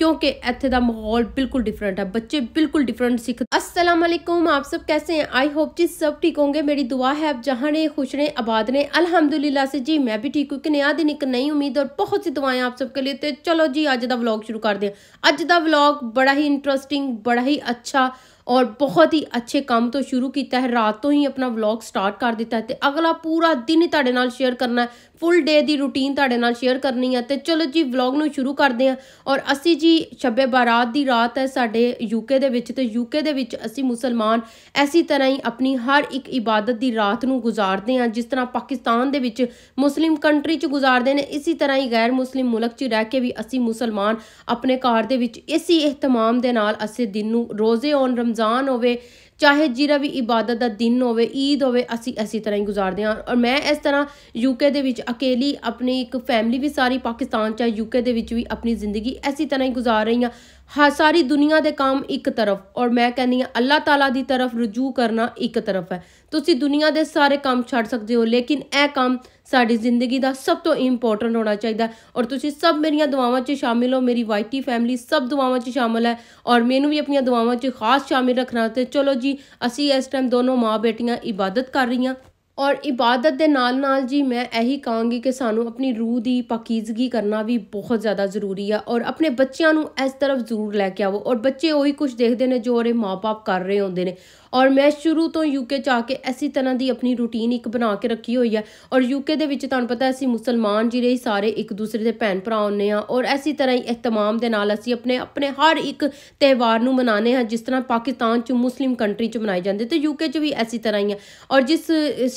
ਕਿਉਂਕਿ ਇੱਥੇ ਦਾ ਮਾਹੌਲ ਬਿਲਕੁਲ ਡਿਫਰੈਂਟ ਹੈ ਬੱਚੇ ਬਿਲਕੁਲ ਡਿਫਰੈਂਟ ਸਿੱਖ ਅਸਲਾਮ ਅਲੈਕੁਮ ਆਪ ਸਭ ਕੈਸੇ ਹੈ ਆਈ ਹੋਪ ਜੀ ਸਭ ਠੀਕ ਹੋਗੇ ਮੇਰੀ ਦੁਆ ਹੈ ਆਪ ਜਹਾਂ ਨੇ ਖੁਸ਼ ਨੇ ਆਬਾਦ ਨੇ ਅਲਹਮਦੁਲਿਲਾ ਸੇ ਜੀ ਮੈਂ ਵੀ ਠੀਕ ਹੂੰ ਕਿ ਨਿਆ ਦਿਨ ਇੱਕ ਨਈ ਉਮੀਦ ਔਰ ਬਹੁਤ ਸੀ ਦੁਆਵਾਂ ਆਪ ਸਭ ਕੇ ਲਈ ਤੇ ਚਲੋ ਜੀ ਅੱਜ ਦਾ ਵਲੌਗ ਸ਼ੁਰੂ ਕਰਦੇ ਹਾਂ ਅੱਜ ਦਾ ਵਲੌਗ ਬੜਾ ਹੀ ਇੰਟਰਸਟਿੰਗ ਬੜਾ ਹੀ ਅੱਛਾ ਔਰ ਬਹੁਤ ਹੀ ਅੱਛੇ ਕੰਮ ਤੋਂ ਸ਼ੁਰੂ ਕੀਤਾ ਹੈ ਰਾਤ ਤੋਂ ਹੀ ਆਪਣਾ ਵਲੌਗ ਸਟਾਰਟ ਕਰ ਦਿੱਤਾ ਤੇ ਅਗਲਾ ਪੂਰਾ ਦਿਨ ਤੁਹਾਡੇ ਨਾਲ ਸ਼ੇਅਰ ਕਰਨਾ ਹੈ ਫੁੱਲ ਡੇ ਦੀ ਰੁਟੀਨ ਤੁਹਾਡੇ ਨਾਲ ਸ਼ੇਅਰ ਕਰਨੀ ਹੈ ਤੇ ਚਲੋ ਜੀ ਵਲੌਗ ਨੂੰ ਸ਼ੁਰੂ ਕਰਦੇ ਹਾਂ ਔਰ ਅਸੀਂ ਜੀ ਛੱਬੇ ਬਾਰਾਤ ਦੀ ਰਾਤ ਹੈ ਸਾਡੇ ਯੂਕੇ ਦੇ ਵਿੱਚ ਤੇ ਯੂਕੇ ਦੇ ਵਿੱਚ ਅਸੀਂ ਮੁਸਲਮਾਨ ਐਸੀ ਤਰ੍ਹਾਂ ਹੀ ਆਪਣੀ ਹਰ ਇੱਕ ਇਬਾਦਤ ਦੀ ਰਾਤ ਨੂੰ ਗੁਜ਼ਾਰਦੇ ਹਾਂ ਜਿਸ ਤਰ੍ਹਾਂ ਪਾਕਿਸਤਾਨ ਦੇ ਵਿੱਚ ਮੁਸਲਿਮ ਕੰਟਰੀ 'ਚ ਗੁਜ਼ਾਰਦੇ ਨੇ ਇਸੇ ਤਰ੍ਹਾਂ ਹੀ ਗੈਰ ਮੁਸਲਿਮ ਮੁਲਕ 'ਚ ਰਹਿ ਕੇ ਵੀ ਅਸੀਂ ਮੁਸਲਮਾਨ ਆਪਣੇ ਘਰ ਦੇ ਵਿੱਚ ਇਸੇ ਇhtਮਾਮ ਦੇ ਨਾਲ ਅਸੀਂ ਦਿਨ ਨੂੰ ਰੋਜ਼ੇ ਔਨ ਰਮਜ਼ਾਨ ਹੋਵੇ ਚਾਹੇ ਜਿਹੜਾ ਵੀ ਇਬਾਦਤ ਦਾ ਦਿਨ ਹੋਵੇ ਈਦ ਹੋਵੇ ਅਸੀਂ ਅਸੀਂ ਤਰ੍ਹਾਂ ਹੀ ਗੁਜ਼ਾਰਦੇ ਹਾਂ ਔਰ ਮੈਂ ਇਸ ਤਰ੍ਹਾਂ ਯੂਕੇ ਦੇ ਵਿੱਚ ਇਕੱਲੀ ਆਪਣੀ ਇੱਕ ਫੈਮਿਲੀ ਵੀ ਸਾਰੀ ਪਾਕਿਸਤਾਨ ਚ ਯੂਕੇ ਦੇ ਵਿੱਚ ਵੀ ਆਪਣੀ ਜ਼ਿੰਦਗੀ ਐਸੀ ਤਰ੍ਹਾਂ ਹੀ ਗੁਜ਼ਾਰ ਰਹੀ ਹਾਂ ਹਾਂ ਸਾਰੀ ਦੁਨੀਆ ਦੇ ਕੰਮ ਇੱਕ ਤਰਫ ਔਰ ਮੈਂ ਕਹਿੰਦੀ ਆ ਅੱਲਾਹ ਤਾਲਾ ਦੀ ਤਰਫ ਰਜੂ ਕਰਨਾ ਇੱਕ ਤਰਫ ਹੈ ਤੁਸੀਂ ਦੁਨੀਆ ਦੇ ਸਾਰੇ ਕੰਮ ਛੱਡ ਸਕਦੇ ਹੋ ਲੇਕਿਨ ਇਹ ਕੰਮ ਸਾਡੀ ਜ਼ਿੰਦਗੀ ਦਾ ਸਭ ਤੋਂ ਇੰਪੋਰਟੈਂਟ ਹੋਣਾ ਚਾਹੀਦਾ ਔਰ ਤੁਸੀਂ ਸਭ ਮੇਰੀਆਂ ਦੁਆਵਾਂ 'ਚ ਸ਼ਾਮਿਲ ਹੋ ਮੇਰੀ ਵਾਈਟੀ ਫੈਮਿਲੀ ਸਭ ਦੁਆਵਾਂ 'ਚ ਸ਼ਾਮਿਲ ਹੈ ਔਰ ਮੈਨੂੰ ਵੀ ਆਪਣੀਆਂ ਦੁਆਵਾਂ 'ਚ ਖਾਸ ਸ਼ਾਮਿਲ ਰੱਖਣਾ ਤੇ ਚਲੋ ਜੀ ਅਸੀਂ ਇਸ ਟਾਈਮ ਦੋਨੋਂ ਮਾਂ ਬੇਟੀਆਂ ਇਬਾਦਤ ਕਰ ਰਹੀਆਂ ਔਰ ਇਬਾਦਤ ਦੇ ਨਾਲ ਨਾਲ ਜੀ ਮੈਂ ਇਹੀ ਕਹਾਂਗੀ ਕਿ ਸਾਨੂੰ ਆਪਣੀ ਰੂਹ ਦੀ ਪਾਕੀਜ਼ਗੀ ਕਰਨਾ ਵੀ ਬਹੁਤ ਜ਼ਿਆਦਾ ਜ਼ਰੂਰੀ ਆ ਔਰ ਆਪਣੇ ਬੱਚਿਆਂ ਨੂੰ ਇਸ ਤਰਫ ਜ਼ਰੂਰ ਲੈ ਕੇ ਆਵੋ ਔਰ ਬੱਚੇ ਉਹੀ ਕੁਝ ਦੇਖਦੇ ਨੇ ਜੋ ਉਹਰੇ ਮਾਪੇ ਕਰ ਰਹੇ ਹੁੰਦੇ ਨੇ ਔਰ ਮੈਂ ਸ਼ੁਰੂ ਤੋਂ ਯੂਕੇ ਚ ਆ ਕੇ ਐਸੀ ਤਰ੍ਹਾਂ ਦੀ ਆਪਣੀ ਰੁਟੀਨ ਇੱਕ ਬਣਾ ਕੇ ਰੱਖੀ ਹੋਈ ਹੈ ਔਰ ਯੂਕੇ ਦੇ ਵਿੱਚ ਤੁਹਾਨੂੰ ਪਤਾ ਅਸੀਂ ਮੁਸਲਮਾਨ ਜਿਹੜੇ ਸਾਰੇ ਇੱਕ ਦੂਸਰੇ ਦੇ ਭੈਣ ਭਰਾ ਹੁੰਨੇ ਆ ਔਰ ਐਸੀ ਤਰ੍ਹਾਂ ਹੀ ਇhtmam ਦੇ ਨਾਲ ਅਸੀਂ ਆਪਣੇ ਆਪਣੇ ਹਰ ਇੱਕ ਤਿਉਹਾਰ ਨੂੰ ਮਨਾਉਂਦੇ ਹਾਂ ਜਿਸ ਤਰ੍ਹਾਂ ਪਾਕਿਸਤਾਨ ਚ ਮੁਸਲਿਮ ਕੰਟਰੀ ਚ ਮਨਾਏ ਜਾਂਦੇ ਤੇ ਯੂਕੇ ਚ ਵੀ ਐਸੀ ਤਰ੍ਹਾਂ ਹੀ ਆ ਔਰ ਜਿਸ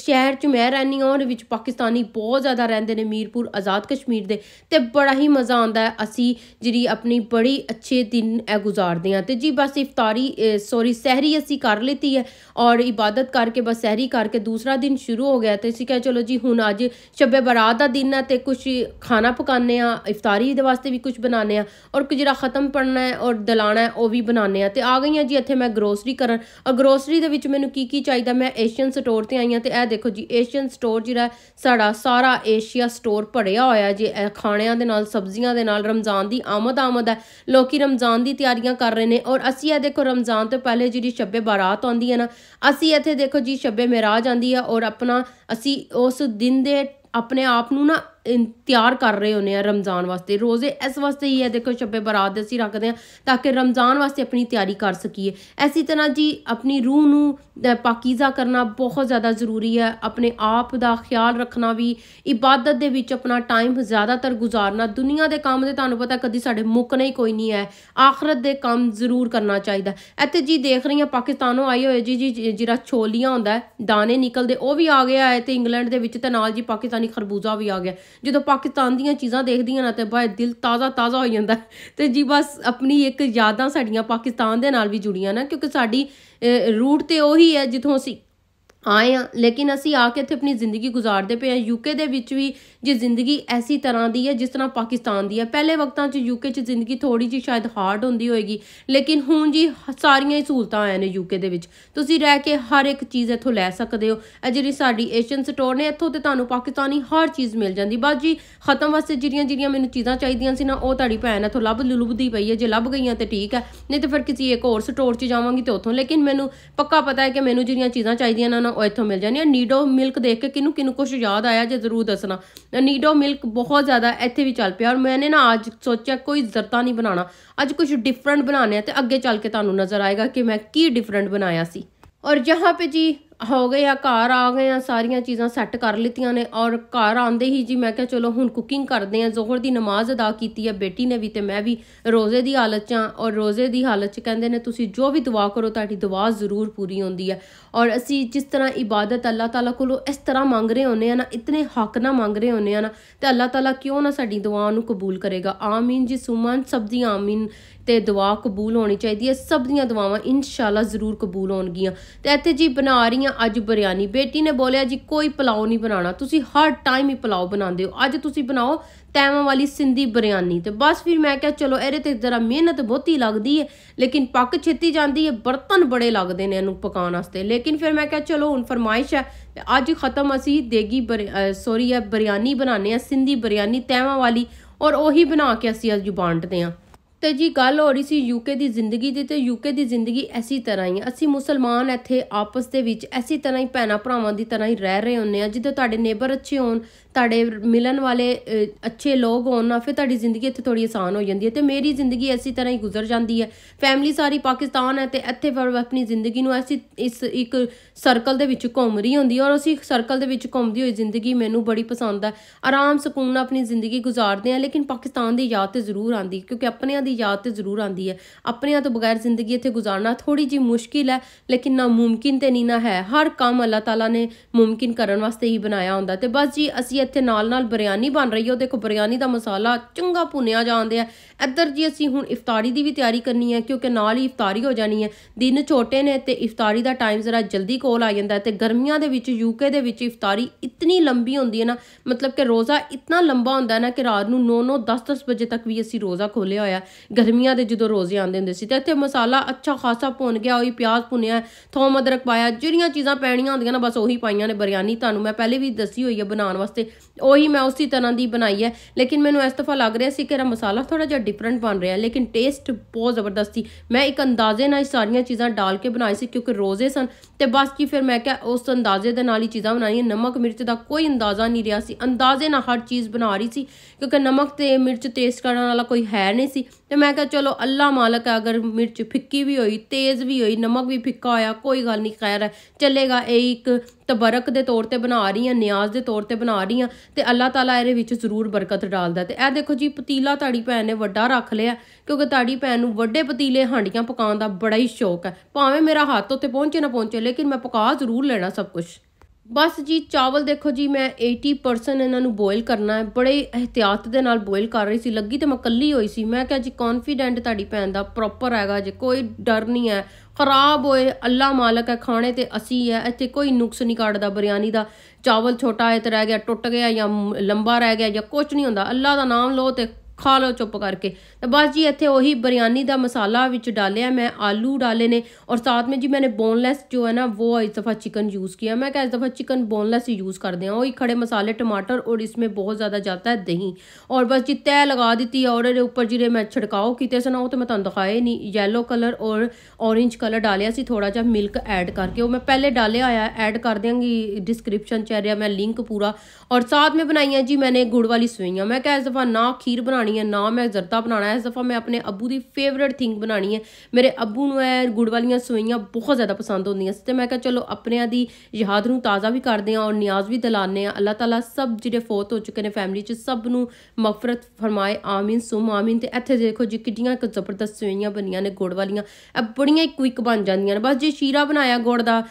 ਸ਼ਹਿਰ ਚ ਮੈਂ ਰਹਿਨੀ ਆ ਉਹਦੇ ਵਿੱਚ ਪਾਕਿਸਤਾਨੀ ਬਹੁਤ ਜ਼ਿਆਦਾ ਰਹਿੰਦੇ ਨੇ ਮੀਰਪੁਰ ਆਜ਼ਾਦ ਕਸ਼ਮੀਰ ਦੇ ਤੇ ਬੜਾ ਹੀ ਮਜ਼ਾ ਆਉਂਦਾ ਹੈ ਅਸੀਂ ਜਿਹੜੀ ਆਪਣੀ ਬੜੀ ਅੱਛੇ ਦਿਨ ਐ ਗੁਜ਼ਾਰਦੇ ਆ ਤੇ ਜੀ ਬਸ ਇਫਤਾਰੀ ਸੌਰੀ ਸਹਿਰੀ ਅਸੀਂ ਕਰ ਲਈ ਦਿੱਤੀ ਹੈ ਔਰ ਇਬਾਦਤ ਕਰਕੇ ਬਸ ਸਹਿਰੀ ਕਰਕੇ ਦੂਸਰਾ ਦਿਨ ਸ਼ੁਰੂ ਹੋ ਗਿਆ ਤੇ ਅਸੀਂ ਕਿਹਾ ਚਲੋ ਜੀ ਹੁਣ ਅੱਜ ਸ਼ਬੇ ਬਰਾਤ ਦਾ ਦਿਨ ਹੈ ਤੇ ਕੁਝ ਖਾਣਾ ਪਕਾਨੇ ਆ ਇਫਤਾਰੀ ਦੇ ਵਾਸਤੇ ਵੀ ਕੁਝ ਬਣਾਣੇ ਆ ਔਰ ਕੁਝ ਜਿਹੜਾ ਖਤਮ ਪੜਨਾ ਹੈ ਔਰ ਦਲਾਣਾ ਹੈ ਉਹ ਵੀ ਬਣਾਣੇ ਆ ਤੇ ਆ ਗਈਆਂ ਜੀ ਇੱਥੇ ਮੈਂ ਗਰੋਸਰੀ ਕਰਨ ਔਰ ਗਰੋਸਰੀ ਦੇ ਵਿੱਚ ਮੈਨੂੰ ਕੀ ਕੀ ਚਾਹੀਦਾ ਮੈਂ ਏਸ਼ੀਅਨ ਸਟੋਰ ਤੇ ਆਈਆਂ ਤੇ ਇਹ ਦੇਖੋ ਜੀ ਏਸ਼ੀਅਨ ਸਟੋਰ ਜਿਹੜਾ ਸਾਡਾ ਸਾਰਾ ਏਸ਼ੀਆ ਸਟੋਰ ਭੜਿਆ ਹੋਇਆ ਜੀ ਖਾਣਿਆਂ ਦੇ ਨਾਲ ਸਬਜ਼ੀਆਂ ਦੇ ਨਾਲ ਰਮਜ਼ਾਨ ਦੀ ਆਮਦ ਆਮਦ ਹੈ ਲੋਕੀ ਰਮਜ਼ਾਨ ਦੀ ਤਿਆਰੀਆਂ ਕਰ ਰਹੇ ਨੇ ਔਰ ਅਸੀਂ ਇਹ ਦੇਖੋ ਰਮਜ਼ਾਨ ਤੋਂ ਪਹਿਲੇ ਜਿਹੜੀ ਸ਼ਬੇ ਬਾਰਾਤ ਆਉਂਦੀ ਹੈ ਨਾ ਅਸੀਂ ਇੱਥੇ ਦੇਖੋ ਜੀ ਸ਼ਬੇ ਮਹਿਰਾਜ ਆਂਦੀ ਆ ਔਰ ਆਪਣਾ ਅਸੀਂ ਉਸ ਦਿਨ ਦੇ ਆਪਣੇ ਆਪ ਨੂੰ ਨਾ ਤਿਆਰ ਕਰ ਰਹੇ ਹੁੰਨੇ ਆ ਰਮਜ਼ਾਨ ਵਾਸਤੇ ਰੋਜ਼ੇ ਇਸ ਵਾਸਤੇ ਹੀ ਹੈ ਦੇਖੋ ਸ਼ਬੇ ਬਰਾਤ ਅਸੀਂ ਰੱਖਦੇ ਆ ਤਾਂ ਕਿ ਰਮਜ਼ਾਨ ਵਾਸਤੇ ਆਪਣੀ ਤਿਆਰੀ ਕਰ ਸਕੀਏ ਐਸੀ ਤਰ੍ਹਾਂ ਜੀ ਆਪਣੀ ਰੂਹ ਨੂੰ ਪਾਕੀਜ਼ਾ ਕਰਨਾ ਬਹੁਤ ਜ਼ਿਆਦਾ ਜ਼ਰੂਰੀ ਹੈ ਆਪਣੇ ਆਪ ਦਾ ਖਿਆਲ ਰੱਖਣਾ ਵੀ ਇਬਾਦਤ ਦੇ ਵਿੱਚ ਆਪਣਾ ਟਾਈਮ ਜ਼ਿਆਦਾਤਰ ਗੁਜ਼ਾਰਨਾ ਦੁਨੀਆ ਦੇ ਕੰਮ ਦੇ ਤੁਹਾਨੂੰ ਪਤਾ ਕਦੀ ਸਾਡੇ ਮੁੱਕਣਾ ਹੀ ਕੋਈ ਨਹੀਂ ਹੈ ਆਖਰਤ ਦੇ ਕੰਮ ਜ਼ਰੂਰ ਕਰਨਾ ਚਾਹੀਦਾ ਇੱਥੇ ਜੀ ਦੇਖ ਰਹੀ ਪਾਕਿਸਤਾਨੋਂ ਆਏ ਹੋਏ ਜੀ ਜੀ ਜਿਹੜਾ ਛੋਲੀਆਂ ਹੁੰਦਾ ਦਾਣੇ ਨਿਕਲਦੇ ਉਹ ਵੀ ਆ ਗਿਆ ਹੈ ਤੇ ਇੰਗਲੈਂਡ ਦੇ ਵਿੱਚ ਤਾਂ ਨਾਲ ਜੀ ਪਾਕਿਸਤਾਨੀ ਖਰਬੂਜ਼ਾ ਵੀ ਆ ਗਿਆ ਜਦੋਂ ਪਾਕਿਸਤਾਨ ਦੀਆਂ ਚੀਜ਼ਾਂ ਦੇਖਦੀਆਂ ਨਾ ਤੇ ਬਾਏ ਦਿਲ ਤਾਜ਼ਾ ਤਾਜ਼ਾ ਹੋ ਜਾਂਦਾ ਤੇ ਜੀ ਬਸ ਆਪਣੀ ਇੱਕ ਯਾਦਾਂ ਸਾਡੀਆਂ ਪਾਕਿਸਤਾਨ ਦੇ ਨਾਲ ਵੀ ਜੁੜੀਆਂ ਨਾ ਕਿਉਂਕਿ ਸਾਡੀ ਰੂਟ ਤੇ ਉਹੀ ਹੈ ਜਿੱਥੋਂ ਅਸੀਂ ਆਏ ਆ ਲੇਕਿਨ ਅਸੀਂ ਆ ਕੇ ਇੱਥੇ ਆਪਣੀ ਜ਼ਿੰਦਗੀ ਗੁਜ਼ਾਰਦੇ ਪਏ ਆ ਯੂਕੇ ਦੇ ਵਿੱਚ ਵੀ ਜੇ ਜ਼ਿੰਦਗੀ ਐਸੀ ਤਰ੍ਹਾਂ ਦੀ ਹੈ ਜਿਸ ਤਰ੍ਹਾਂ ਪਾਕਿਸਤਾਨ ਦੀ ਹੈ ਪਹਿਲੇ ਵਕਤਾਂ 'ਚ ਯੂਕੇ 'ਚ ਜ਼ਿੰਦਗੀ ਥੋੜੀ ਜੀ ਸ਼ਾਇਦ ਹਾਰਡ ਹੁੰਦੀ ਹੋਏਗੀ ਲੇਕਿਨ ਹੁਣ ਜੀ ਸਾਰੀਆਂ ਹੀ ਸਹੂਲਤਾਂ ਆਏ ਨੇ ਯੂਕੇ ਦੇ ਵਿੱਚ ਤੁਸੀਂ ਰਹਿ ਕੇ ਹਰ ਇੱਕ ਚੀਜ਼ ਇੱਥੋਂ ਲੈ ਸਕਦੇ ਹੋ ਇਹ ਜਿਹੜੀ ਸਾਡੀ ਏਸ਼ੀਅਨ ਸਟੋਰ ਨੇ ਇੱਥੋਂ ਤੇ ਤੁਹਾਨੂੰ ਪਾਕਿਸਤਾਨੀ ਹਰ ਚੀਜ਼ ਮਿਲ ਜਾਂਦੀ ਬਸ ਜੀ ਖਤਮ ਵਾਸਤੇ ਜਿਹੜੀਆਂ ਜਿਹੜੀਆਂ ਮੈਨੂੰ ਚੀਜ਼ਾਂ ਚਾਹੀਦੀਆਂ ਸੀ ਨਾ ਉਹ ਤੁਹਾਡੀ ਭੈਣ ਇੱਥੋਂ ਲੱਭ ਲੁਲੁਬਦੀ ਪਈ ਹੈ ਜੇ ਲੱਭ ਗਈਆਂ ਤੇ ਠੀਕ ਹੈ ਨਹੀਂ ਤੇ ਫਿਰ ਕਿਸੇ ਇੱਕ ਹੋਰ ਸਟੋਰ 'ਚ ਜਾਵਾਂਗੀ ਤੇ ਉੱਥੋਂ ਲੇਕਿਨ ਮੈਨੂੰ ਪੱਕਾ ਪਤਾ ਹੈ ਕਿ ਮੈਨੂੰ ਜਿਹੜੀਆਂ ਚੀਜ਼ਾਂ ਚਾਹੀਦੀਆਂ ਨਾ ਉਹ ਇੱਥੋਂ ਮਿਲ ਆ ਨੀਡੋ ਮਿਲਕ ਦੇਖ ਕੇ ਕਿਨੂੰ ਕਿਨੂੰ ਕੁਝ ਯਾਦ ਆਇਆ ਜੇ ਜ਼ਰੂਰ ਦੱਸਣਾ ਨੀਡੋ ਮਿਲਕ ਬਹੁਤ ਜ਼ਿਆਦਾ ਇੱਥੇ ਵੀ ਚੱਲ ਪਿਆ ਔਰ ਮੈਨੇ ਨਾ ਅੱਜ ਸੋਚਿਆ ਕੋਈ ਜ਼ਰਤਾ ਨਹੀਂ ਬਣਾਣਾ ਅੱਜ ਕੁਝ ਡਿਫਰੈਂਟ ਬਣਾਣੇ ਆ ਤੇ ਅੱਗੇ ਚੱਲ ਕੇ ਤੁਹਾਨੂੰ ਨਜ਼ਰ ਆਏਗਾ ਕਿ ਮੈਂ ਕੀ ਡਿਫਰੈਂਟ ਬਣਾਇਆ ਸੀ ਔਰ ਜਹਾਂ ਪੇ ਜੀ ਹੋ ਗਏ ਆ ਘਰ ਆ ਗਏ ਆ ਸਾਰੀਆਂ ਚੀਜ਼ਾਂ ਸੈੱਟ ਕਰ ਲਿੱਤੀਆਂ ਨੇ ਔਰ ਘਰ ਆਂਦੇ ਹੀ ਜੀ ਮੈਂ ਕਿਹਾ ਚਲੋ ਹੁਣ ਕੁਕਿੰਗ ਕਰਦੇ ਆ ਜ਼ੋਹਰ ਦੀ ਨਮਾਜ਼ ਅਦਾ ਕੀਤੀ ਆ ਬੇਟੀ ਨੇ ਵੀ ਤੇ ਮੈਂ ਵੀ ਰੋਜ਼ੇ ਦੀ ਹਾਲਤ 'ਚ ਔਰ ਰੋਜ਼ੇ ਦੀ ਹਾਲਤ 'ਚ ਕਹਿੰਦੇ ਨੇ ਤੁਸੀਂ ਜੋ ਵੀ ਦੁਆ ਕਰੋ ਤੁਹਾਡੀ ਦੁਆ ਜ਼ਰੂਰ ਪੂਰੀ ਹੁੰਦੀ ਆ ਔਰ ਅਸੀਂ ਜਿਸ ਤਰ੍ਹਾਂ ਇਬਾਦਤ ਅੱਲਾਹ ਤਾਲਾ ਕੋਲੋਂ ਇਸ ਤਰ੍ਹਾਂ ਮੰਗ ਰਹੇ ਹੁੰਨੇ ਆ ਨਾ ਇਤਨੇ ਹੱਕ ਨਾਲ ਮੰਗ ਰਹੇ ਹੁੰਨੇ ਆ ਨਾ ਤੇ ਅੱਲਾਹ ਤਾਲਾ ਕਿਉਂ ਨਾ ਸਾਡੀ ਦੁਆ ਨੂੰ ਕਬੂਲ ਕਰੇਗਾ ਆਮੀਨ ਜੀ ਸੁਮਨ ਸਭ ਦੀ ਆਮੀਨ ਤੇ ਦੁਆ ਕਬੂਲ ਹੋਣੀ ਚਾਹੀਦੀ ਹੈ ਸਭ ਦੀਆਂ ਦੁਆਵਾਂ ਇਨਸ਼ਾਅੱਲਾ ਜ਼ਰੂਰ ਕਬੂਲ ਹੋਣਗੀਆਂ ਤੇ ਇੱਥੇ ਜੀ ਬਣਾ ਰਹੀਆਂ ਅੱਜ ਬਰਿਆਨੀ ਬੇਟੀ ਨੇ ਬੋਲਿਆ ਜੀ ਕੋਈ ਪਲਾਉ ਨਹੀਂ ਬਣਾਉਣਾ ਤੁਸੀਂ ਹਰ ਟਾਈਮ ਹੀ ਪਲਾਉ ਬਣਾਉਂਦੇ ਹੋ ਅੱਜ ਤੁਸੀਂ ਬਣਾਓ ਟਾਈਮ ਵਾਲੀ ਸਿੰਧੀ ਬਰਿਆਨੀ ਤੇ ਬਸ ਫਿਰ ਮੈਂ ਕਿਹਾ ਚਲੋ ਇਹਦੇ ਤੇ ਜ਼ਰਾ ਮਿਹਨਤ ਬਹੁਤੀ ਲੱਗਦੀ ਹੈ ਲੇਕਿਨ ਪੱਕ ਛੇਤੀ ਜਾਂਦੀ ਹੈ ਬਰਤਨ ਬੜੇ ਲੱਗਦੇ ਨੇ ਇਹਨੂੰ ਪਕਾਉਣ ਵਾਸਤੇ ਲੇਕਿਨ ਫਿਰ ਮੈਂ ਕਿਹਾ ਚਲੋ ਹੁਣ ਫਰਮਾਇਸ਼ ਹੈ ਅੱਜ ਖਤਮ ਅਸੀਂ ਦੇਗੀ ਸੋਰੀ ਹੈ ਬਰਿਆਨੀ ਬਣਾਉਣੇ ਆ ਸਿੰਧੀ ਬਰਿਆਨੀ ਟਾਈਮਾਂ ਵਾਲੀ ਔਰ ਉਹੀ ਬਣਾ ਕੇ ਅਸੀਂ ਅੱਜ ਵੰਡਦੇ ਆ ਤੇ ਜੀ ਗੱਲ ਹੋ ਰਹੀ ਸੀ ਯੂਕੇ ਦੀ ਜ਼ਿੰਦਗੀ ਦੀ ਤੇ ਯੂਕੇ ਦੀ ਜ਼ਿੰਦਗੀ ਐਸੀ ਤਰ੍ਹਾਂ ਹੀ ਅਸੀਂ ਮੁਸਲਮਾਨ ਇੱਥੇ ਆਪਸ ਦੇ ਵਿੱਚ ਐਸੀ ਤਰ੍ਹਾਂ ਹੀ ਭੈਣਾ ਭਰਾਵਾਂ ਦੀ ਤਰ੍ਹਾਂ ਹੀ ਰਹਿ ਰਹੇ ਹੁੰਨੇ ਆ ਜਿੱਦਾਂ ਤੁਹਾਡੇ ਨੇਬਰ ਅੱਛੇ ਹੋਣ ਤੁਹਾਡੇ ਮਿਲਣ ਵਾਲੇ ਅੱਛੇ ਲੋਕ ਹੋਣ ਨਾ ਫਿਰ ਤੁਹਾਡੀ ਜ਼ਿੰਦਗੀ ਇੱਥੇ ਥੋੜੀ ਆਸਾਨ ਹੋ ਜਾਂਦੀ ਹੈ ਤੇ ਮੇਰੀ ਜ਼ਿੰਦਗੀ ਐਸੀ ਤਰ੍ਹਾਂ ਹੀ ਗੁਜ਼ਰ ਜਾਂਦੀ ਹੈ ਫੈਮਿਲੀ ਸਾਰੀ ਪਾਕਿਸਤਾਨ ਹੈ ਤੇ ਇੱਥੇ ਫਿਰ ਆਪਣੀ ਜ਼ਿੰਦਗੀ ਨੂੰ ਐਸੀ ਇਸ ਇੱਕ ਸਰਕਲ ਦੇ ਵਿੱਚ ਘੁੰਮ ਰਹੀ ਹੁੰਦੀ ਔਰ ਅਸੀਂ ਸਰਕਲ ਦੇ ਵਿੱਚ ਘੁੰਮਦੀ ਹੋਈ ਜ਼ਿੰਦਗੀ ਮੈਨੂੰ ਬੜੀ ਪਸੰਦ ਹੈ ਆਰਾਮ ਸਕੂਨ ਨਾਲ ਆਪਣੀ ਜ਼ਿੰਦਗੀ ਗੁਜ਼ਾਰਦੇ ਆ ਲੇਕਿਨ ਪਾਕਿਸਤਾਨ ਦੀ ਯਾਦ ਤੇ ਜ਼ਰੂਰ ਆਂਦੀ ਕਿਉਂਕਿ ਆਪਣਿਆਂ ਦੀ ਦੀ ਯਾਦ ਤੇ ਜ਼ਰੂਰ ਆਂਦੀ ਹੈ ਆਪਣਿਆਂ ਤੋਂ ਬਗੈਰ ਜ਼ਿੰਦਗੀ ਇੱਥੇ ਗੁਜ਼ਾਰਨਾ ਥੋੜੀ ਜੀ ਮੁਸ਼ਕਿਲ ਹੈ ਲੇਕਿਨ ਨਾ ਮੁਮਕਿਨ ਤੇ ਨਹੀਂ ਨਾ ਹੈ ਹਰ ਕੰਮ ਅੱਲਾਹ ਤਾਲਾ ਨੇ ਮੁਮਕਿਨ ਕਰਨ ਵਾਸਤੇ ਹੀ ਬਣਾਇਆ ਹੁੰਦਾ ਤੇ ਬਸ ਜੀ ਅਸੀਂ ਇੱਥੇ ਨਾਲ ਨਾਲ ਬਿਰਿਆਨੀ ਬਣ ਰਹੀ ਹੋ ਦੇਖੋ ਬਿਰਿਆਨੀ ਦਾ ਮਸਾਲਾ ਚੰਗਾ ਭੁੰਨਿਆ ਜਾਂਦੇ ਆ ਇੱਧਰ ਜੀ ਅਸੀਂ ਹੁਣ ਇਫਤਾਰੀ ਦੀ ਵੀ ਤਿਆਰੀ ਕਰਨੀ ਹੈ ਕਿਉਂਕਿ ਨਾਲ ਹੀ ਇਫਤਾਰੀ ਹੋ ਜਾਣੀ ਹੈ ਦਿਨ ਛੋਟੇ ਨੇ ਤੇ ਇਫਤਾਰੀ ਦਾ ਟਾਈਮ ਜ਼ਰਾ ਜਲਦੀ ਕੋਲ ਆ ਜਾਂਦਾ ਤੇ ਗਰਮੀਆਂ ਦੇ ਵਿੱਚ ਯੂਕੇ ਦੇ ਵਿੱਚ ਇਫਤਾਰੀ ਇਤਨੀ ਲੰਬੀ ਹੁੰਦੀ ਹੈ ਨਾ ਮਤਲਬ ਕਿ ਰੋਜ਼ਾ ਇਤਨਾ ਲੰਬਾ ਹੁੰਦਾ ਹੈ ਨਾ ਕਿ ਰਾਤ ਨੂੰ 9-9 10-10 ਵਜੇ ਤੱਕ ਵੀ ਅਸੀਂ ਰੋਜ਼ਾ ਖੋਲਿਆ ਹੋਇਆ ਗਰਮੀਆਂ ਦੇ ਜਦੋਂ ਰੋਜ਼ੇ ਆਉਂਦੇ ਹੁੰਦੇ ਸੀ ਤੇ ਇੱਥੇ ਮਸਾਲਾ ਅੱਛਾ ਖਾਸਾ ਭੁੰਨ ਗਿਆ ਹੋਈ ਪਿਆਜ਼ ਭੁੰਨਿਆ ਥੋਮ ਅਦਰਕ ਪਾਇਆ ਜਿਹੜੀਆਂ ਚੀਜ਼ਾਂ ਪੈਣੀਆਂ ਹੁੰਦੀਆਂ ਨਾ ਬਸ ਉਹੀ ਪਾਈਆਂ ਨੇ ਬਿਰਿਆਨੀ ਤੁਹਾਨੂੰ ਮੈਂ ਪਹਿਲੇ ਵੀ ਦੱਸੀ ਹੋਈ ਹੈ ਬਣਾਉਣ ਵਾਸਤੇ ਉਹੀ ਮੈਂ ਉਸੇ ਤਰ੍ਹਾਂ ਦੀ ਬਣਾਈ ਹੈ ਲੇਕਿਨ ਮੈਨੂੰ ਇਸ ਦਫਾ ਲੱਗ ਰਿਹਾ ਸੀ ਕਿ ਇਹ ਮਸਾਲਾ ਥੋੜਾ ਜਿਹਾ ਡਿਫਰੈਂਟ ਬਣ ਰਿਹਾ ਲੇਕਿਨ ਟੇਸਟ ਬਹੁਤ ਜ਼ਬਰਦਸਤ ਸੀ ਮੈਂ ਇੱਕ ਅੰਦਾਜ਼ੇ ਨਾਲ ਸਾਰੀਆਂ ਚੀਜ਼ਾਂ ਡਾਲ ਕੇ ਬਣਾਈ ਸੀ ਕਿਉਂਕਿ ਰੋਜ਼ੇ ਸਨ ਤੇ ਬਸ ਕੀ ਫਿਰ ਮੈਂ ਕਿਹਾ ਉਸ ਅੰਦਾਜ਼ੇ ਦੇ ਨਾਲ ਹੀ ਚੀਜ਼ਾਂ ਬਣਾਈਆਂ ਨਮਕ ਮਿਰਚ ਦਾ ਕੋਈ ਅੰਦਾਜ਼ਾ ਨਹੀਂ ਰਿਹਾ ਸੀ ਅੰਦਾਜ਼ੇ ਨਾਲ ਹਰ ਚੀਜ਼ ਬਣਾ ਰਹੀ ਸੀ ਕਿਉਂਕਿ ਨਮਕ ਤੇ ਮਿਰਚ ਟੇਸਟ ਕਰਨ ਵਾਲਾ ਕੋਈ ਹੈ ਨਹੀਂ ਸੀ ਤੇ ਮੈਂ ਕਿਹਾ ਚਲੋ ਅੱਲਾ ਮਾਲਕ ਹੈ ਅਗਰ ਮਿਰਚ ਫਿੱਕੀ ਵੀ ਹੋਈ ਤੇਜ਼ ਵੀ ਹੋਈ ਨਮਕ ਵੀ ਫਿੱਕਾ ਹੋਇਆ ਕੋਈ ਗੱਲ ਨਹੀਂ ਖੈਰ ਹੈ ਚੱਲੇਗਾ ਇਹ ਇੱਕ ਤਬਰਕ ਦੇ ਤੌਰ ਤੇ ਬਣਾ ਰਹੀ ਆ ਨਿਆਜ਼ ਦੇ ਤੌਰ ਤੇ ਬਣਾ ਰਹੀ ਆ ਤੇ ਅੱਲਾ ਤਾਲਾ ਇਹਦੇ ਵਿੱਚ ਜ਼ਰੂਰ ਬਰਕਤ ਡਾਲਦਾ ਤੇ ਇਹ ਦੇਖੋ ਜੀ ਪਤੀਲਾ ਤਾੜੀ ਭੈਣ ਨੇ ਵੱਡਾ ਰੱਖ ਲਿਆ ਕਿਉਂਕਿ ਤਾੜੀ ਭੈਣ ਨੂੰ ਵੱਡੇ ਪਤੀਲੇ ਹਾਂਡੀਆਂ ਪਕਾਉਣ ਦਾ ਬੜਾ ਹੀ ਸ਼ੌਕ ਹੈ ਭਾਵੇਂ ਮੇਰਾ ਹੱਥ ਉੱਤੇ ਪਹੁੰਚੇ ਨਾ ਪਹੁੰਚੇ ਲੇਕਿਨ ਮੈਂ ਪਕਾ ਜ਼ਰੂਰ ਲੈਣਾ ਸਭ ਕੁਝ ਬਸ ਜੀ ਚਾਵਲ ਦੇਖੋ ਜੀ ਮੈਂ 80% ਇਹਨਾਂ ਨੂੰ ਬੋਇਲ ਕਰਨਾ ਹੈ ਬੜੇ ਇhtiyat ਦੇ ਨਾਲ ਬੋਇਲ ਕਰ ਰਹੀ ਸੀ ਲੱਗੀ ਤੇ ਮੈਂ ਕੱਲੀ ਹੋਈ ਸੀ ਮੈਂ ਕਿਹਾ ਜੀ ਕੌਨਫੀਡੈਂਟ ਤੁਹਾਡੀ ਭੈਣ ਦਾ ਪ੍ਰੋਪਰ ਹੈਗਾ ਜੇ ਕੋਈ ਡਰ ਨਹੀਂ ਹੈ ਖਰਾਬ ਹੋਏ ਅੱਲਾ ਮਾਲਕ ਹੈ ਖਾਣੇ ਤੇ ਅਸੀਂ ਹੈ ਇੱਥੇ ਕੋਈ ਨੁਕਸ ਨਹੀਂ ਕੱਢਦਾ ਬਿਰਿਆਨੀ ਦਾ ਚਾਵਲ ਛੋਟਾ ਹੈ ਤੇ ਰਹਿ ਗਿਆ ਟੁੱਟ ਗਿਆ ਜਾਂ ਲੰਬਾ ਰਹਿ ਗਿਆ ਜਾਂ ਕੁਝ ਨਹੀਂ ਹੁੰਦਾ ਅੱਲਾ ਦਾ ਨਾਮ ਲਓ ਤੇ खा लो चुप करके ਤੇ ਬਸ ਜੀ ਇੱਥੇ ਉਹੀ ਬਿਰਿਆਨੀ ਦਾ ਮਸਾਲਾ ਵਿੱਚ डाले मैं आलू डाले ने और साथ में जी मैंने बोनलैस जो है ना वो इस दफ़ा चिकन यूज़ किया मैं क्या इस दफ़ा चिकन बोनलैस ही यूज़ कर दें वही खड़े मसाले टमाटर और इसमें बहुत ज़्यादा जाता है दही और बस जी तय लगा दी और उपर जिरे मैं छिड़काओ किते सन वो तो मैं तुम दिखाए नहीं येलो कलर और ओरेंज कलर डाले थोड़ा जहा मिल्क एड करके वो मैं पहले डालिया आया ऐड कर देंगी डिस्क्रिप्शन चाह रहा मैं लिंक पूरा और साथ में बनाई जी मैंने गुड़ वाली सवैयाँ मैं क्या इस दफ़ा ना खीर बना ਬਣਾਣੀ ਹੈ ਨਾ ਮੈਂ ਜ਼ਰਦਾ ਬਣਾਣਾ ਹੈ ਇਸ ਦਫਾ ਮੈਂ ਆਪਣੇ ਅੱਬੂ ਦੀ ਫੇਵਰਿਟ ਥਿੰਗ ਬਣਾਣੀ ਹੈ ਮੇਰੇ ਅੱਬੂ ਨੂੰ ਐ ਗੁੜ ਵਾਲੀਆਂ ਸੋਈਆਂ ਬਹੁਤ ਜ਼ਿਆਦਾ ਪਸੰਦ ਹੁੰਦੀਆਂ ਸੀ ਤੇ ਮੈਂ ਕਿਹਾ ਚਲੋ ਆਪਣਿਆਂ ਦੀ ਯਾਦ ਨੂੰ ਤਾਜ਼ਾ ਵੀ ਕਰਦੇ ਆ ਔਰ ਨਿਆਜ਼ ਵੀ ਦਿਲਾਉਂਦੇ ਆ ਅੱਲਾਹ ਤਾਲਾ ਸਭ ਜਿਹੜੇ ਫੋਤ ਹੋ ਚੁੱਕੇ ਨੇ ਫੈਮਿਲੀ 'ਚ ਸਭ ਨੂੰ ਮਫਰਤ ਫਰਮਾਏ ਆਮੀਨ ਸੁਮ ਆਮੀਨ ਤੇ ਇੱਥੇ ਦੇਖੋ ਜੀ ਕਿੱਡੀਆਂ ਇੱਕ ਜ਼ਬਰਦਸਤ ਸੋਈਆਂ ਬਣੀਆਂ ਨੇ ਗੁੜ ਵਾਲੀਆਂ ਇਹ ਬੜੀਆਂ ਕੁਇਕ ਬਣ ਜਾਂਦੀਆਂ ਨੇ ਬਸ ਜੇ ਸ਼ੀਰਾ ਬਣਾਇਆ ਗੁੜ ਦਾ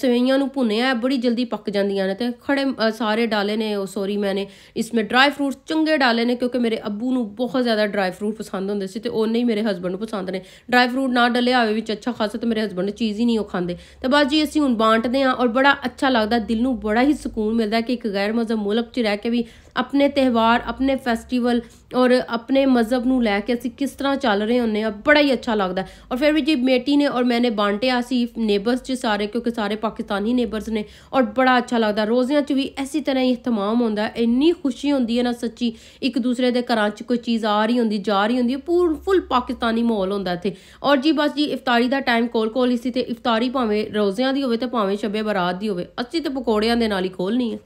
ਸੋਈਆਂ ਨੂੰ ਭੁੰਨਿਆ ਬੜੀ ਜਲਦੀ ਪੱਕ ਜਾਂਦੀਆਂ ਨੇ ਤੇ ਖੜੇ ਸਾਰੇ ਡਾਲੇ ਨੇ ਉਹ ਸੌਰੀ ਮੈਨੇ ਇਸਮੇ ਡਰਾਈ ਫਰੂਟਸ ਚੰਗੇ ਡਾਲੇ ਨੇ ਕਿਉਂਕਿ ਮੇਰੇ ਅੱਬੂ ਨੂੰ ਬਹੁਤ ਜ਼ਿਆਦਾ ਡਰਾਈ ਫਰੂਟ ਪਸੰਦ ਹੁੰਦੇ ਸੀ ਤੇ ਉਹਨੇ ਹੀ ਮੇਰੇ ਹਸਬੰਡ ਨੂੰ ਪਸੰਦ ਨੇ ਡਰਾਈ ਫਰੂਟ ਨਾ ਡਲੇ ਆਵੇ ਵਿੱਚ ਅੱਛਾ ਖਾਸਾ ਤੇ ਮੇਰੇ ਹਸਬੰਡ ਚੀਜ਼ ਹੀ ਨਹੀਂ ਉਹ ਖਾਂਦੇ ਤੇ ਬਸ ਜੀ ਅਸੀਂ ਹੁਣ ਬਾਂਟਦੇ ਆਂ ਔਰ ਬੜਾ ਅੱਛਾ ਲੱਗਦਾ ਦਿਲ ਨੂੰ ਬੜਾ ਹੀ ਸਕੂਨ ਮਿਲਦਾ ਕਿ ਇੱਕ ਗੈਰ ਮਜ਼ਮੂਲਕ ਮੁਲਕ 'ਚ ਰਹਿ ਕੇ ਵੀ ਆਪਣੇ ਤਿਹਵਾਰ ਆਪਣੇ ਫੈਸਟੀਵਲ ਔਰ ਆਪਣੇ ਮਜ਼ਹਬ ਨੂੰ ਲੈ ਕੇ ਅਸੀਂ ਕਿਸ ਤਰ੍ਹਾਂ ਚੱਲ ਰਹੇ ਹੁੰਨੇ ਆ ਬੜਾ ਹੀ ਅੱਛਾ ਲੱਗਦਾ ਔਰ ਫਿਰ ਵੀ ਜੀ ਮੇਟੀ ਨੇ ਔਰ ਮੈਨੇ ਬਾਂਟਿਆ ਸੀ ਨੇਬਰਸ ਚ ਸਾਰੇ ਕਿਉਂਕਿ ਸਾਰੇ ਪਾਕਿਸਤਾਨੀ ਨੇਬਰਸ ਨੇ ਔਰ ਬੜਾ ਅੱਛਾ ਲੱਗਦਾ ਰੋਜ਼ਿਆਂ ਚ ਵੀ ਐਸੀ ਤਰ੍ਹਾਂ ਹੀ ਇhtਮਾਮ ਹੁੰਦਾ ਇੰਨੀ ਖੁਸ਼ੀ ਹੁੰਦੀ ਹੈ ਨਾ ਸੱਚੀ ਇੱਕ ਦੂਸਰੇ ਦੇ ਘਰਾਂ ਚ ਕੋਈ ਚੀਜ਼ ਆ ਰਹੀ ਹੁੰਦੀ ਜਾ ਰਹੀ ਹੁੰਦੀ ਪੂਰ ਫੁੱਲ ਪਾਕਿਸਤਾਨੀ ਮਾਹੌਲ ਹੁੰਦਾ ਇੱਥੇ ਔਰ ਜੀ ਬਸ ਜੀ ਇਫਤਾਰੀ ਦਾ ਟਾਈਮ ਕੋਲ ਕੋਲ ਹੀ ਸੀ ਤੇ ਇਫਤਾਰੀ ਭਾਵੇਂ ਰੋਜ਼ਿਆਂ ਦੀ ਹੋਵੇ ਤੇ ਭਾਵੇਂ ਸ਼ਬੇ ਬਰਾਤ ਦੀ ਹੋਵੇ ਅਸੀਂ ਤੇ ਪਕੌੜਿਆਂ ਦੇ ਨਾਲ ਹੀ ਖੋਲਣੀ ਹੈ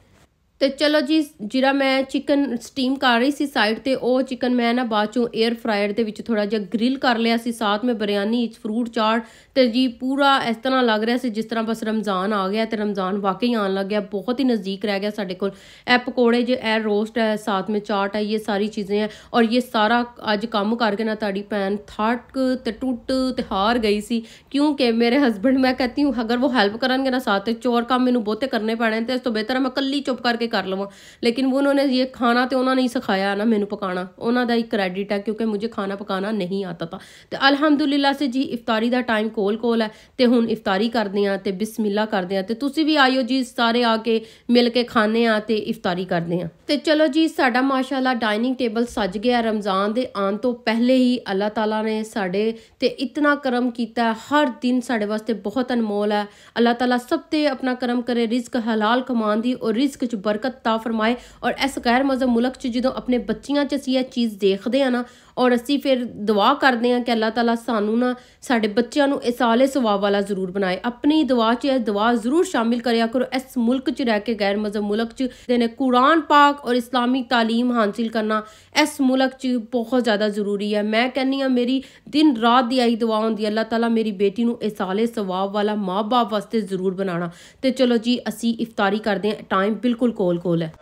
ਤੇ ਚਲੋ ਜੀ ਜਿਹੜਾ ਮੈਂ ਚਿਕਨ ਸਟੀਮ ਕਰ ਰਹੀ ਸੀ ਸਾਈਡ ਤੇ ਉਹ ਚਿਕਨ ਮੈਂ ਨਾ ਬਾਅਦ ਚੋਂ 에ਅਰ ਫਰਾਇਰ ਦੇ ਵਿੱਚ ਥੋੜਾ ਜਿਹਾ ਗ੍ਰਿਲ ਕਰ ਲਿਆ ਸੀ ਸਾਥ ਮੇ ਬਿਰਿਆਨੀ ਵਿੱਚ ਫਰੂਟ ਚਾਟ ਤੇ ਜੀ ਪੂਰਾ ਇਸ ਤਰ੍ਹਾਂ ਲੱਗ ਰਿਹਾ ਸੀ ਜਿਸ ਤਰ੍ਹਾਂ ਬਸ ਰਮਜ਼ਾਨ ਆ ਗਿਆ ਤੇ ਰਮਜ਼ਾਨ ਵਾਕਈ ਆਣ ਲੱਗ ਗਿਆ ਬਹੁਤ ਹੀ ਨਜ਼ਦੀਕ ਰਹਿ ਗਿਆ ਸਾਡੇ ਕੋਲ ਇਹ ਪਕੌੜੇ ਜੇ ਇਹ ਰੋਸਟ ਹੈ ਸਾਥ ਮੇ ਚਾਟ ਹੈ ਇਹ ਸਾਰੀ ਚੀਜ਼ਾਂ ਹੈ ਔਰ ਇਹ ਸਾਰਾ ਅੱਜ ਕੰਮ ਕਰਕੇ ਨਾ ਤੁਹਾਡੀ ਪੈਨ ਥੱਕ ਤੇ ਟੁੱਟ ਤੇ ਹਾਰ ਗਈ ਸੀ ਕਿਉਂਕਿ ਮੇਰੇ ਹਸਬੰਡ ਮੈਂ ਕਹਤੀ ਹੂੰ ਅਗਰ ਉਹ ਹੈਲਪ ਕਰਨਗੇ ਨਾ ਸਾਥ ਤੇ ਚੋਰ ਕੰਮ ਮੈਨੂੰ ਬਹੁਤੇ ਕਰਨੇ ਪੈਣੇ ਤੇ ਇਸ ਤੋਂ ਬਿਹਤਰ ਮੈਂ ਇਕੱਲੀ ਚੁੱਪ ਕਰਕੇ ਕਰ ਲਵਾਂ ਲੇਕਿਨ ਉਹਨਾਂ ਨੇ ਇਹ ਖਾਣਾ ਤੇ ਉਹਨਾਂ ਨੇ ਹੀ ਸਿਖਾਇਆ ਨਾ ਮੈਨੂੰ ਪਕਾਣਾ ਉਹਨਾਂ ਦਾ ਹੀ ਕ੍ਰੈਡਿਟ ਹੈ ਕਿਉਂਕਿ ਮੈਨੂੰ ਖਾਣਾ ਪਕਾਣਾ ਨਹੀਂ ਆਤਾ ਤਾਂ ਤੇ ਅਲਹਮਦੁਲਿਲਾ ਸੇ ਜੀ ਇਫਤਾਰੀ ਦਾ ਟਾਈਮ ਕੋਲ ਕੋਲ ਹੈ ਤੇ ਹੁਣ ਇਫਤਾਰੀ ਕਰਦੇ ਆ ਤੇ ਬਿਸਮਿਲ੍ਲਾ ਕਰਦੇ ਆ ਤੇ ਤੁਸੀਂ ਵੀ ਆਇਓ ਜੀ ਸਾਰੇ ਆ ਕੇ ਮਿਲ ਕੇ ਖਾਣੇ ਆ ਤੇ ਇਫਤਾਰੀ ਕਰਦੇ ਆ ਤੇ ਚਲੋ ਜੀ ਸਾਡਾ ਮਾਸ਼ਾਅੱਲਾ ਡਾਈਨਿੰਗ ਟੇਬਲ ਸੱਜ ਗਿਆ ਰਮਜ਼ਾਨ ਦੇ ਆਉਣ ਤੋਂ ਪਹਿਲੇ ਹੀ ਅੱਲਾਹ ਤਾਲਾ ਨੇ ਸਾਡੇ ਤੇ ਇਤਨਾ ਕਰਮ ਕੀਤਾ ਹਰ ਦਿਨ ਸਾਡੇ ਵਾਸਤੇ ਬਹੁਤ ਅਨਮੋਲ ਹੈ ਅੱਲਾਹ ਤਾਲਾ ਸਭ ਤੇ ਆਪਣਾ ਕਰਮ ਕਰੇ ਰਿਜ਼ਕ ਹਲਾਲ ਕਮਾਉਣ ਦੀ ਔਰ ਰਿਜ਼ਕ ਚ ਬਰ ਬਰਕਤ ਤਾ ਫਰਮਾਏ ਔਰ ਇਸ ਗੈਰ ਮਜ਼ਹਬ ਮੁਲਕ 'ਚ ਜਦੋਂ ਆਪਣੇ ਬੱਚੀਆਂ 'ਚ ਅਸੀਂ ਇਹ ਚੀਜ਼ ਦੇਖਦੇ ਆ ਨਾ ਔਰ ਅਸੀਂ ਫਿਰ ਦੁਆ ਕਰਦੇ ਹਾਂ ਕਿ ਅੱਲਾਹ ਤਾਲਾ ਸਾਨੂੰ ਨਾ ਸਾਡੇ ਬੱਚਿਆਂ ਨੂੰ ਇਸਾਲੇ ਸਵਾਬ ਵਾਲਾ ਜ਼ਰੂਰ ਬਣਾਏ ਆਪਣੀ ਦੁਆ 'ਚ ਇਹ ਦੁਆ ਜ਼ਰੂਰ ਸ਼ਾਮਿਲ ਕਰਿਆ ਕਰੋ ਇਸ ਮੁਲਕ 'ਚ ਰਹਿ ਕੇ ਗੈਰ ਮਜ਼ਹਬ ਮੁਲਕ 'ਚ ਨੇ ਕੁਰਾਨ ਪਾਕ ਔਰ ਇਸਲਾਮੀ تعلیم ਹਾਸਿਲ ਕਰਨਾ ਇਸ ਮੁਲਕ 'ਚ ਬਹੁਤ ਜ਼ਿਆਦਾ ਜ਼ਰੂਰੀ ਹੈ ਮੈਂ ਕਹਿੰਨੀ ਆ ਮੇਰੀ ਦਿਨ ਰਾਤ ਦੀ ਆਈ ਦੁਆ ਹੁੰਦੀ ਹੈ ਅੱਲਾਹ ਤਾਲਾ ਮੇਰੀ ਬੇਟੀ ਨੂੰ ਇਸਾਲੇ ਸਵਾਬ ਵਾਲਾ ਮਾਪੇ ਵਾਸਤੇ ਜ਼ਰੂਰ ਬਣਾਣਾ ਤੇ ਚਲੋ ਜੀ ਅਸੀਂ ਇਫਤਾਰੀ ਕਰਦੇ ਹਾਂ ਟਾਈਮ ਬਿਲਕੁਲ ਕੋਲ ਕੋਲ ਹੈ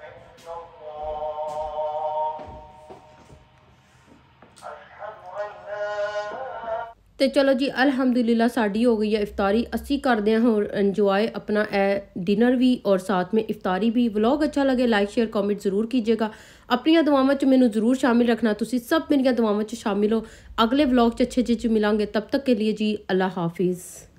ਤੇ ਚਲੋ ਜੀ ਅਲਹਮਦੁਲਿਲਾ ਸਾਡੀ ਹੋ ਗਈ ਹੈ ਇਫਤਾਰੀ ਅਸੀਂ ਕਰਦੇ ਹਾਂ ਹੋਰ ਇੰਜੋਏ ਆਪਣਾ ਇਹ ਡਿਨਰ ਵੀ ਔਰ ਸਾਥ ਮੇ ਇਫਤਾਰੀ ਵੀ ਵਲੌਗ ਅੱਛਾ ਲਗੇ ਲਾਈਕ ਸ਼ੇਅਰ ਕਮੈਂਟ ਜ਼ਰੂਰ ਕੀਜੀਏਗਾ ਆਪਣੀਆਂ ਦੁਆਵਾਂ 'ਚ ਮੈਨੂੰ ਜ਼ਰੂਰ ਸ਼ਾਮਿਲ ਰੱਖਣਾ ਤੁਸੀਂ ਸਭ ਮੇਰੀਆਂ ਦੁਆਵਾਂ 'ਚ ਸ਼ਾਮਿਲ ਹੋ ਅਗਲੇ ਵਲੌਗ 'ਚ ਅੱਛੇ ਜਿਹੇ 'ਚ ਮਿਲਾਂਗੇ ਤਬ ਤੱਕ ਕੇ ਲਈ ਜੀ ਅੱਲਾ ਹਾਫਿਜ਼